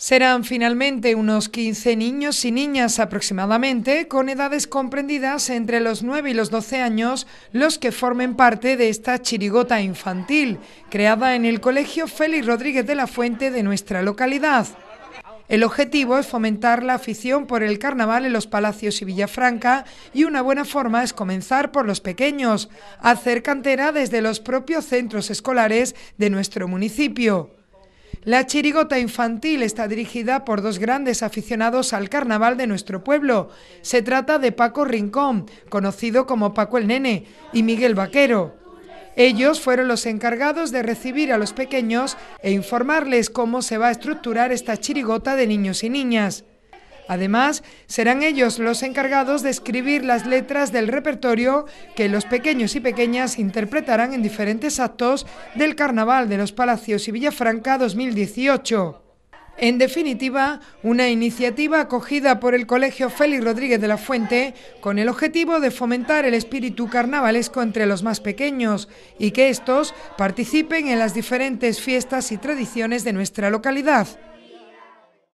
Serán finalmente unos 15 niños y niñas aproximadamente, con edades comprendidas entre los 9 y los 12 años, los que formen parte de esta chirigota infantil, creada en el Colegio Félix Rodríguez de la Fuente de nuestra localidad. El objetivo es fomentar la afición por el carnaval en los palacios y Villafranca y una buena forma es comenzar por los pequeños, hacer cantera desde los propios centros escolares de nuestro municipio. La chirigota infantil está dirigida por dos grandes aficionados al carnaval de nuestro pueblo. Se trata de Paco Rincón, conocido como Paco el Nene, y Miguel Vaquero. Ellos fueron los encargados de recibir a los pequeños e informarles cómo se va a estructurar esta chirigota de niños y niñas. Además, serán ellos los encargados de escribir las letras del repertorio que los pequeños y pequeñas interpretarán en diferentes actos del Carnaval de los Palacios y Villafranca 2018. En definitiva, una iniciativa acogida por el Colegio Félix Rodríguez de la Fuente con el objetivo de fomentar el espíritu carnavalesco entre los más pequeños y que estos participen en las diferentes fiestas y tradiciones de nuestra localidad.